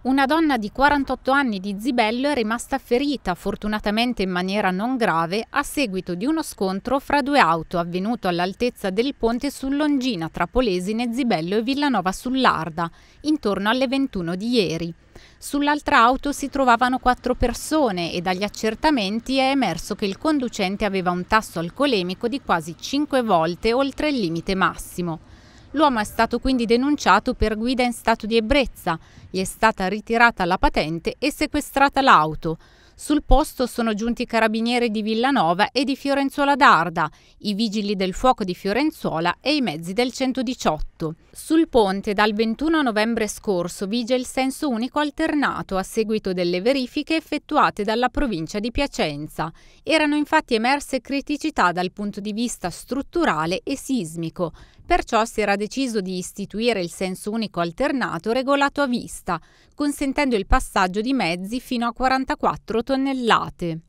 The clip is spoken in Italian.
Una donna di 48 anni di Zibello è rimasta ferita, fortunatamente in maniera non grave, a seguito di uno scontro fra due auto avvenuto all'altezza del ponte su Longina tra Polesine, Zibello e Villanova sull'Arda, intorno alle 21 di ieri. Sull'altra auto si trovavano quattro persone e dagli accertamenti è emerso che il conducente aveva un tasso alcolemico di quasi 5 volte oltre il limite massimo. L'uomo è stato quindi denunciato per guida in stato di ebbrezza, gli è stata ritirata la patente e sequestrata l'auto. Sul posto sono giunti i carabinieri di Villanova e di Fiorenzuola d'Arda, i vigili del fuoco di Fiorenzuola e i mezzi del 118. Sul ponte dal 21 novembre scorso vige il senso unico alternato a seguito delle verifiche effettuate dalla provincia di Piacenza. Erano infatti emerse criticità dal punto di vista strutturale e sismico. Perciò si era deciso di istituire il senso unico alternato regolato a vista, consentendo il passaggio di mezzi fino a 44 tonnellate.